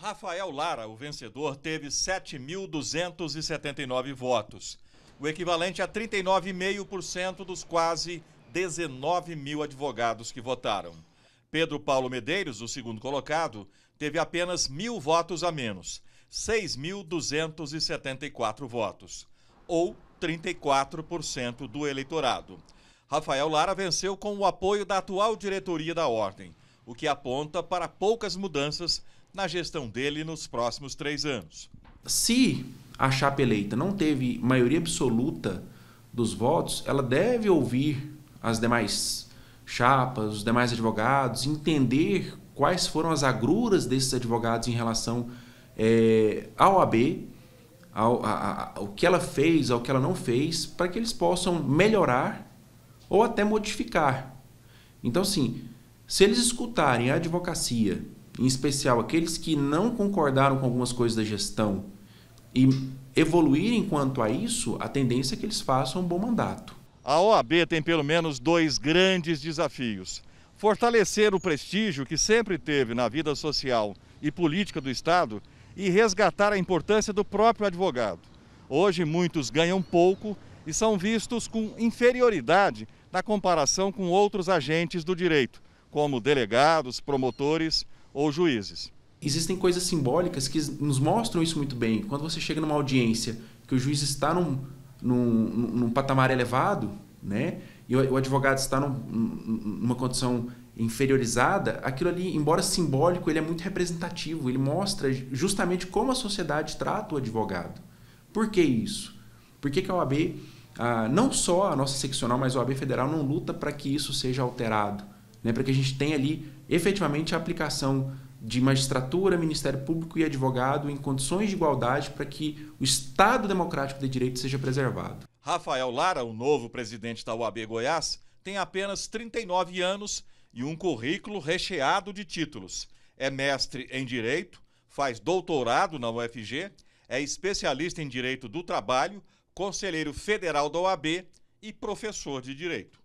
Rafael Lara, o vencedor, teve 7.279 votos, o equivalente a 39,5% dos quase 19 mil advogados que votaram. Pedro Paulo Medeiros, o segundo colocado, teve apenas mil votos a menos, 6.274 votos, ou 34% do eleitorado. Rafael Lara venceu com o apoio da atual diretoria da Ordem, o que aponta para poucas mudanças na gestão dele nos próximos três anos. Se a chapa eleita não teve maioria absoluta dos votos, ela deve ouvir as demais chapas, os demais advogados, entender quais foram as agruras desses advogados em relação é, ao AB, ao, a, ao que ela fez, ao que ela não fez, para que eles possam melhorar ou até modificar. Então, assim, se eles escutarem a advocacia em especial aqueles que não concordaram com algumas coisas da gestão e evoluírem quanto a isso, a tendência é que eles façam um bom mandato. A OAB tem pelo menos dois grandes desafios: fortalecer o prestígio que sempre teve na vida social e política do Estado e resgatar a importância do próprio advogado. Hoje, muitos ganham pouco e são vistos com inferioridade na comparação com outros agentes do direito, como delegados, promotores ou juízes. Existem coisas simbólicas que nos mostram isso muito bem. Quando você chega numa audiência que o juiz está num, num, num patamar elevado, né? e o, advogado está num, numa condição inferiorizada, aquilo ali, embora simbólico, ele é muito representativo. Ele mostra justamente como a sociedade trata o advogado. Por que isso? Por que, que a OAB, ah, não só a nossa seccional, mas a OAB federal, não luta para que isso seja alterado? né, para que a gente tenha ali efetivamente a aplicação de magistratura, Ministério Público e advogado em condições de igualdade para que o Estado democrático de direito seja preservado. Rafael Lara, o novo presidente da UAB Goiás, tem apenas 39 anos e um currículo recheado de títulos. É mestre em direito, faz doutorado na UFG, é especialista em direito do trabalho, conselheiro federal da OAB e professor de direito.